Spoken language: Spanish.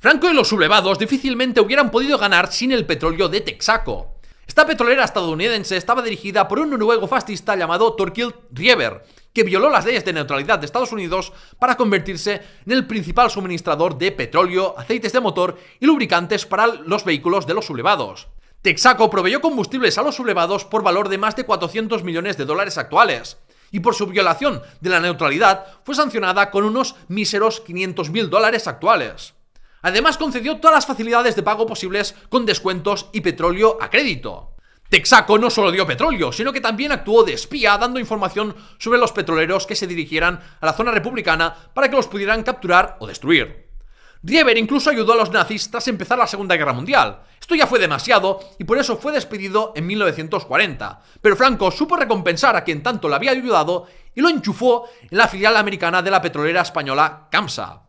Franco y los sublevados difícilmente hubieran podido ganar sin el petróleo de Texaco. Esta petrolera estadounidense estaba dirigida por un noruego fascista llamado Torquil Rieber, que violó las leyes de neutralidad de Estados Unidos para convertirse en el principal suministrador de petróleo, aceites de motor y lubricantes para los vehículos de los sublevados. Texaco proveyó combustibles a los sublevados por valor de más de 400 millones de dólares actuales, y por su violación de la neutralidad fue sancionada con unos míseros mil dólares actuales. Además concedió todas las facilidades de pago posibles con descuentos y petróleo a crédito. Texaco no solo dio petróleo, sino que también actuó de espía dando información sobre los petroleros que se dirigieran a la zona republicana para que los pudieran capturar o destruir. Rieber incluso ayudó a los nazis tras empezar la Segunda Guerra Mundial. Esto ya fue demasiado y por eso fue despedido en 1940. Pero Franco supo recompensar a quien tanto le había ayudado y lo enchufó en la filial americana de la petrolera española Camsa.